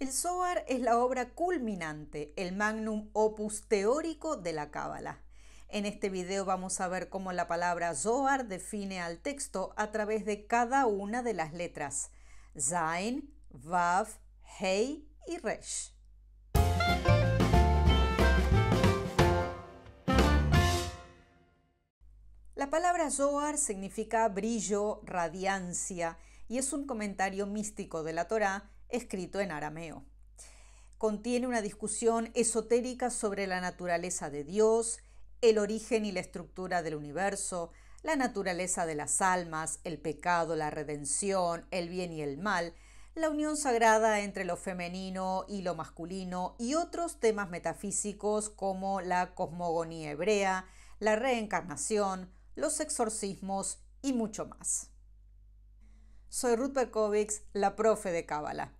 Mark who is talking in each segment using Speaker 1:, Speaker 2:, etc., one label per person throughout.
Speaker 1: El Zohar es la obra culminante, el magnum opus teórico de la Cábala. En este video vamos a ver cómo la palabra Zohar define al texto a través de cada una de las letras Zain, Vav, Hei y Resh. La palabra Zohar significa brillo, radiancia, y es un comentario místico de la Torá escrito en arameo. Contiene una discusión esotérica sobre la naturaleza de Dios, el origen y la estructura del universo, la naturaleza de las almas, el pecado, la redención, el bien y el mal, la unión sagrada entre lo femenino y lo masculino y otros temas metafísicos como la cosmogonía hebrea, la reencarnación, los exorcismos y mucho más. Soy Ruth Perkovix, la profe de Cábala.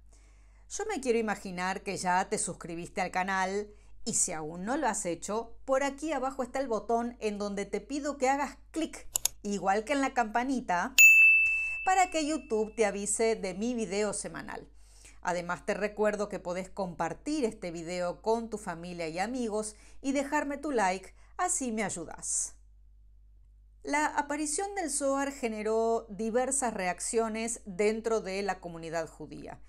Speaker 1: Yo me quiero imaginar que ya te suscribiste al canal y si aún no lo has hecho, por aquí abajo está el botón en donde te pido que hagas clic, igual que en la campanita, para que YouTube te avise de mi video semanal. Además te recuerdo que podés compartir este video con tu familia y amigos y dejarme tu like, así me ayudas. La aparición del Zohar generó diversas reacciones dentro de la comunidad judía.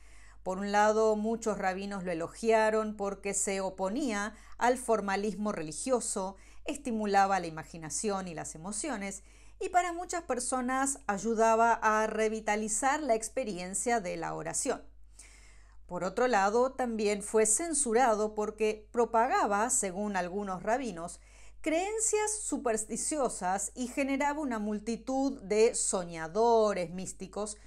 Speaker 1: Por un lado, muchos rabinos lo elogiaron porque se oponía al formalismo religioso, estimulaba la imaginación y las emociones, y para muchas personas ayudaba a revitalizar la experiencia de la oración. Por otro lado, también fue censurado porque propagaba, según algunos rabinos, creencias supersticiosas y generaba una multitud de soñadores místicos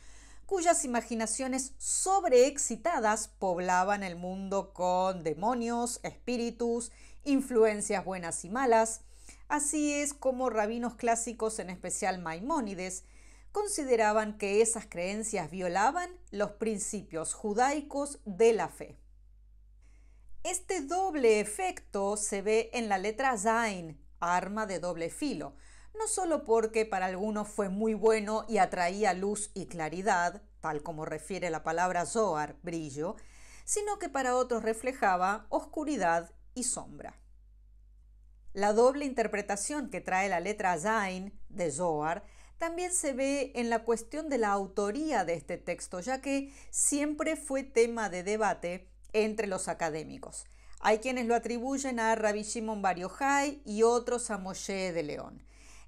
Speaker 1: cuyas imaginaciones sobreexcitadas poblaban el mundo con demonios, espíritus, influencias buenas y malas. Así es como rabinos clásicos, en especial Maimónides, consideraban que esas creencias violaban los principios judaicos de la fe. Este doble efecto se ve en la letra Zain, arma de doble filo, no solo porque para algunos fue muy bueno y atraía luz y claridad, tal como refiere la palabra Zohar, brillo, sino que para otros reflejaba oscuridad y sombra. La doble interpretación que trae la letra Zain de Zohar también se ve en la cuestión de la autoría de este texto, ya que siempre fue tema de debate entre los académicos. Hay quienes lo atribuyen a Rabbi Shimon Bar y otros a Moshe de León.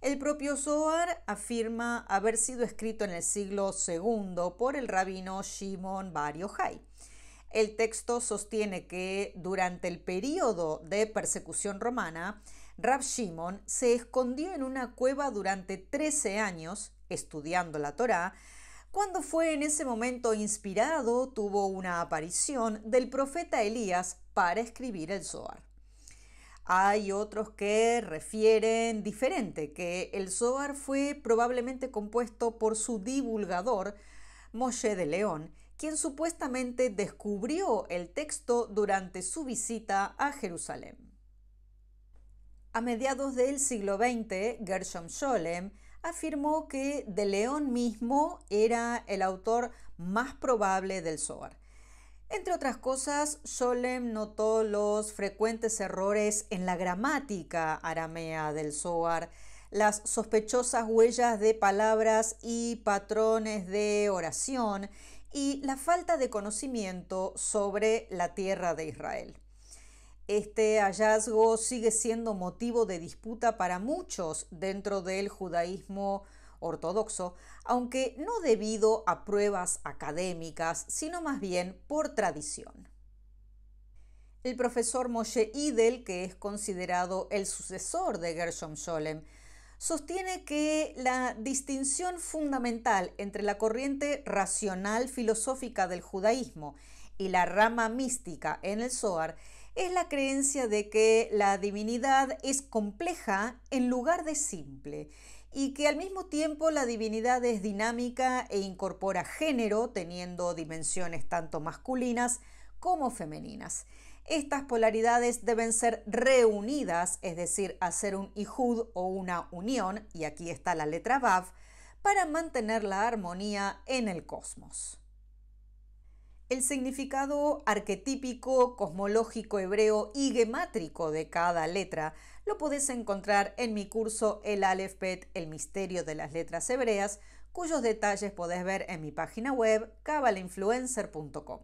Speaker 1: El propio Zohar afirma haber sido escrito en el siglo II por el rabino Shimon Bar Yojai. El texto sostiene que durante el período de persecución romana, Rab Shimon se escondió en una cueva durante 13 años estudiando la Torá. Cuando fue en ese momento inspirado, tuvo una aparición del profeta Elías para escribir el Zohar. Hay otros que refieren diferente, que el Zohar fue probablemente compuesto por su divulgador, Moshe de León, quien supuestamente descubrió el texto durante su visita a Jerusalén. A mediados del siglo XX, Gershom Scholem afirmó que de León mismo era el autor más probable del Zohar. Entre otras cosas, Solem notó los frecuentes errores en la gramática aramea del Zohar, las sospechosas huellas de palabras y patrones de oración y la falta de conocimiento sobre la tierra de Israel. Este hallazgo sigue siendo motivo de disputa para muchos dentro del judaísmo ortodoxo, aunque no debido a pruebas académicas, sino más bien por tradición. El profesor Moshe Idel, que es considerado el sucesor de Gershom Scholem, sostiene que la distinción fundamental entre la corriente racional filosófica del judaísmo y la rama mística en el Zohar es la creencia de que la divinidad es compleja en lugar de simple y que al mismo tiempo la divinidad es dinámica e incorpora género, teniendo dimensiones tanto masculinas como femeninas. Estas polaridades deben ser reunidas, es decir, hacer un ihud o una unión, y aquí está la letra Vav, para mantener la armonía en el cosmos. El significado arquetípico, cosmológico, hebreo y gemátrico de cada letra lo podés encontrar en mi curso El Alefbet, el misterio de las letras hebreas, cuyos detalles podés ver en mi página web cabalinfluencer.com.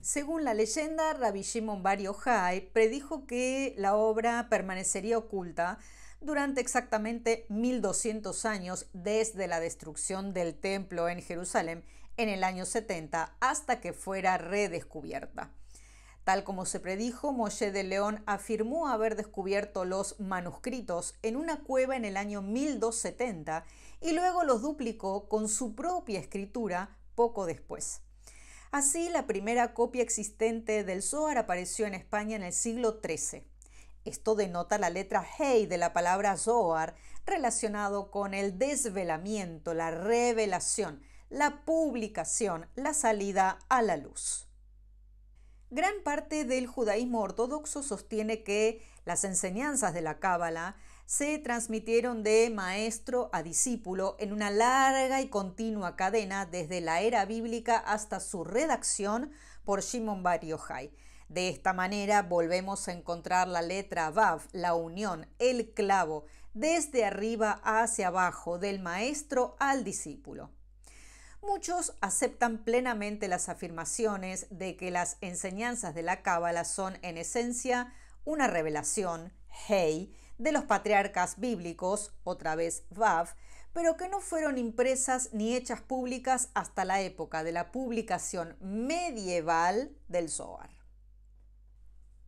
Speaker 1: Según la leyenda, Rabbi Shimon Bar Yochai predijo que la obra permanecería oculta durante exactamente 1200 años desde la destrucción del templo en Jerusalén en el año 70 hasta que fuera redescubierta. Tal como se predijo, Moshe de León afirmó haber descubierto los manuscritos en una cueva en el año 1270 y luego los duplicó con su propia escritura poco después. Así, la primera copia existente del Zohar apareció en España en el siglo XIII. Esto denota la letra Hey de la palabra Zohar relacionado con el desvelamiento, la revelación, la publicación, la salida a la luz. Gran parte del judaísmo ortodoxo sostiene que las enseñanzas de la Cábala se transmitieron de maestro a discípulo en una larga y continua cadena desde la era bíblica hasta su redacción por Shimon Bar Yochai. De esta manera volvemos a encontrar la letra Vav, la unión, el clavo, desde arriba hacia abajo, del maestro al discípulo. Muchos aceptan plenamente las afirmaciones de que las enseñanzas de la Cábala son en esencia una revelación, Hei, de los patriarcas bíblicos, otra vez Vav, pero que no fueron impresas ni hechas públicas hasta la época de la publicación medieval del Zohar.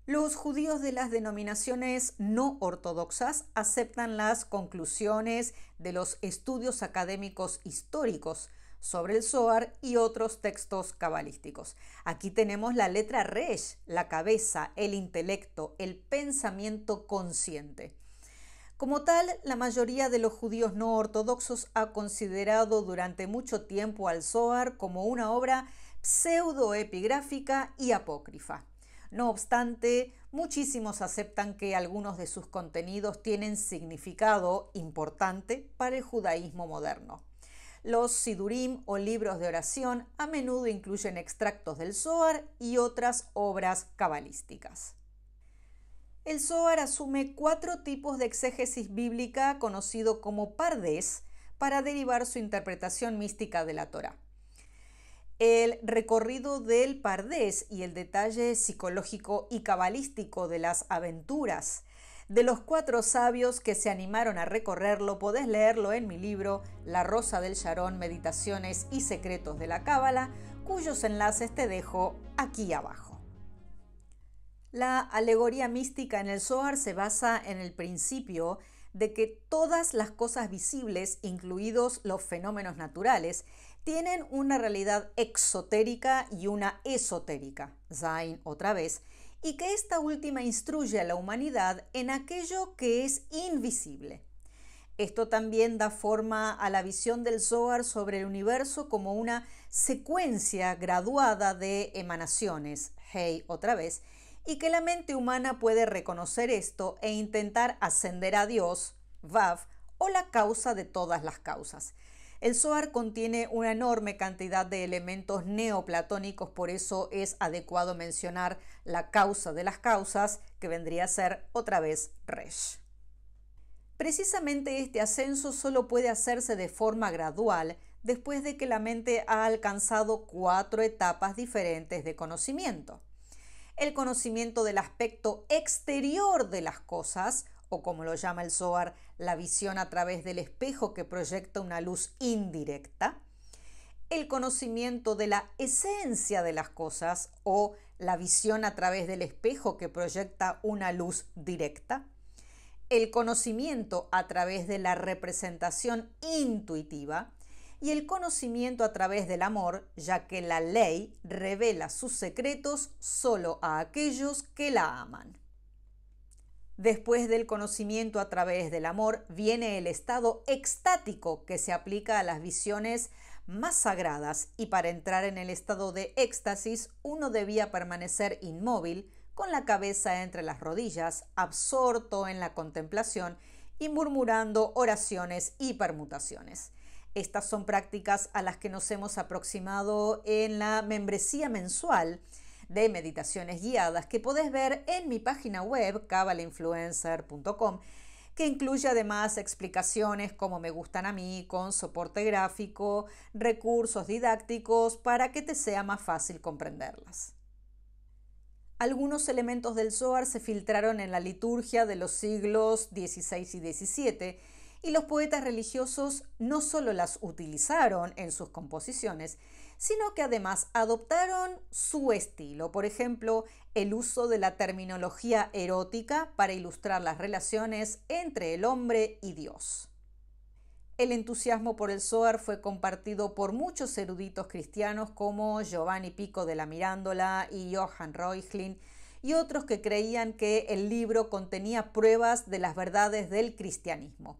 Speaker 1: Los judíos de las denominaciones no ortodoxas aceptan las conclusiones de los estudios académicos históricos, sobre el Zohar y otros textos cabalísticos. Aquí tenemos la letra Resh, la cabeza, el intelecto, el pensamiento consciente. Como tal, la mayoría de los judíos no ortodoxos ha considerado durante mucho tiempo al Zohar como una obra pseudoepigráfica y apócrifa. No obstante, muchísimos aceptan que algunos de sus contenidos tienen significado importante para el judaísmo moderno. Los sidurim o libros de oración a menudo incluyen extractos del Zohar y otras obras cabalísticas. El Zohar asume cuatro tipos de exégesis bíblica conocido como pardes para derivar su interpretación mística de la Torá. El recorrido del pardés y el detalle psicológico y cabalístico de las aventuras de los cuatro sabios que se animaron a recorrerlo, podés leerlo en mi libro La Rosa del Sharón, Meditaciones y Secretos de la Cábala, cuyos enlaces te dejo aquí abajo. La alegoría mística en el Zohar se basa en el principio de que todas las cosas visibles, incluidos los fenómenos naturales, tienen una realidad exotérica y una esotérica, Zain otra vez, y que esta última instruye a la humanidad en aquello que es invisible. Esto también da forma a la visión del Zohar sobre el universo como una secuencia graduada de emanaciones, hey otra vez, y que la mente humana puede reconocer esto e intentar ascender a Dios, Vav, o la causa de todas las causas. El Soar contiene una enorme cantidad de elementos neoplatónicos, por eso es adecuado mencionar la causa de las causas, que vendría a ser otra vez Resh. Precisamente este ascenso solo puede hacerse de forma gradual después de que la mente ha alcanzado cuatro etapas diferentes de conocimiento. El conocimiento del aspecto exterior de las cosas, o como lo llama el Zohar, la visión a través del espejo que proyecta una luz indirecta, el conocimiento de la esencia de las cosas o la visión a través del espejo que proyecta una luz directa, el conocimiento a través de la representación intuitiva y el conocimiento a través del amor, ya que la ley revela sus secretos solo a aquellos que la aman. Después del conocimiento a través del amor viene el estado extático que se aplica a las visiones más sagradas y para entrar en el estado de éxtasis uno debía permanecer inmóvil, con la cabeza entre las rodillas, absorto en la contemplación y murmurando oraciones y permutaciones. Estas son prácticas a las que nos hemos aproximado en la membresía mensual de meditaciones guiadas que podés ver en mi página web cabalinfluencer.com que incluye además explicaciones como me gustan a mí, con soporte gráfico, recursos didácticos para que te sea más fácil comprenderlas. Algunos elementos del Zohar se filtraron en la liturgia de los siglos XVI y XVII y los poetas religiosos no solo las utilizaron en sus composiciones, sino que además adoptaron su estilo, por ejemplo, el uso de la terminología erótica para ilustrar las relaciones entre el hombre y Dios. El entusiasmo por el Zohar fue compartido por muchos eruditos cristianos como Giovanni Pico de la Mirándola y Johann Reuchlin, y otros que creían que el libro contenía pruebas de las verdades del cristianismo.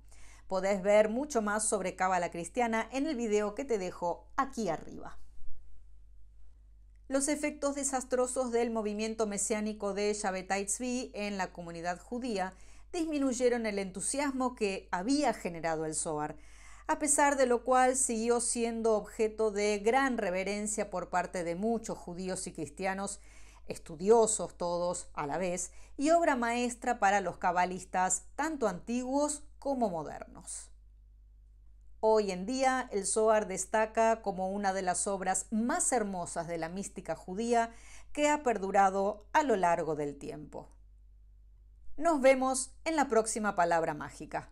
Speaker 1: Podés ver mucho más sobre Cábala Cristiana en el video que te dejo aquí arriba. Los efectos desastrosos del movimiento mesiánico de Shabbatai Tzvi en la comunidad judía disminuyeron el entusiasmo que había generado el Zohar, a pesar de lo cual siguió siendo objeto de gran reverencia por parte de muchos judíos y cristianos, estudiosos todos a la vez, y obra maestra para los cabalistas tanto antiguos como modernos. Hoy en día el Zohar destaca como una de las obras más hermosas de la mística judía que ha perdurado a lo largo del tiempo. Nos vemos en la próxima palabra mágica.